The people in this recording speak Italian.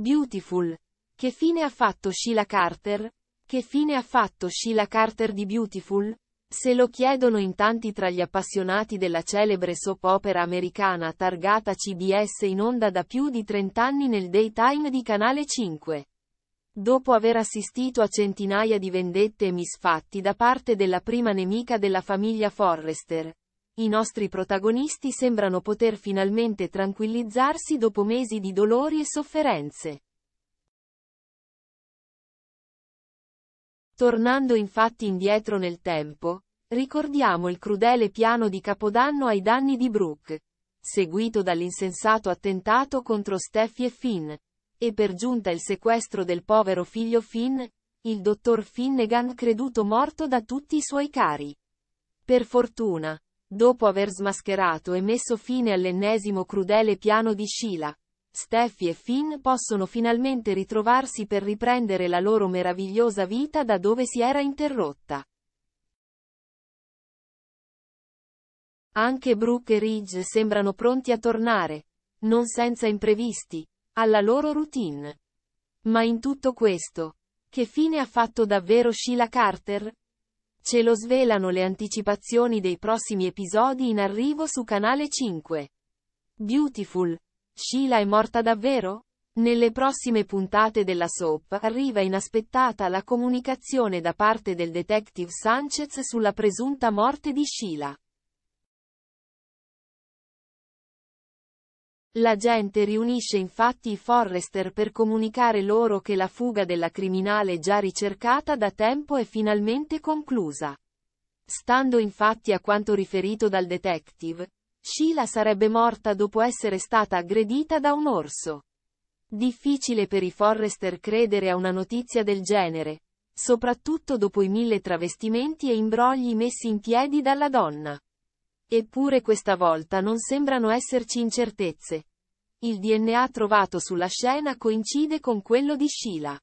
Beautiful. Che fine ha fatto Sheila Carter? Che fine ha fatto Sheila Carter di Beautiful? Se lo chiedono in tanti tra gli appassionati della celebre soap opera americana targata CBS in onda da più di 30 anni nel daytime di Canale 5. Dopo aver assistito a centinaia di vendette e misfatti da parte della prima nemica della famiglia Forrester, i nostri protagonisti sembrano poter finalmente tranquillizzarsi dopo mesi di dolori e sofferenze. Tornando infatti indietro nel tempo, ricordiamo il crudele piano di Capodanno ai danni di Brooke, seguito dall'insensato attentato contro Steffi e Finn, e per giunta il sequestro del povero figlio Finn, il dottor Finnegan creduto morto da tutti i suoi cari. Per fortuna, Dopo aver smascherato e messo fine all'ennesimo crudele piano di Sheila, Steffi e Finn possono finalmente ritrovarsi per riprendere la loro meravigliosa vita da dove si era interrotta. Anche Brooke e Ridge sembrano pronti a tornare, non senza imprevisti, alla loro routine. Ma in tutto questo, che fine ha fatto davvero Sheila Carter? Ce lo svelano le anticipazioni dei prossimi episodi in arrivo su Canale 5. Beautiful. Sheila è morta davvero? Nelle prossime puntate della soap arriva inaspettata la comunicazione da parte del detective Sanchez sulla presunta morte di Sheila. La gente riunisce infatti i Forrester per comunicare loro che la fuga della criminale già ricercata da tempo è finalmente conclusa. Stando infatti a quanto riferito dal detective, Sheila sarebbe morta dopo essere stata aggredita da un orso. Difficile per i Forrester credere a una notizia del genere, soprattutto dopo i mille travestimenti e imbrogli messi in piedi dalla donna. Eppure questa volta non sembrano esserci incertezze. Il DNA trovato sulla scena coincide con quello di Sheila.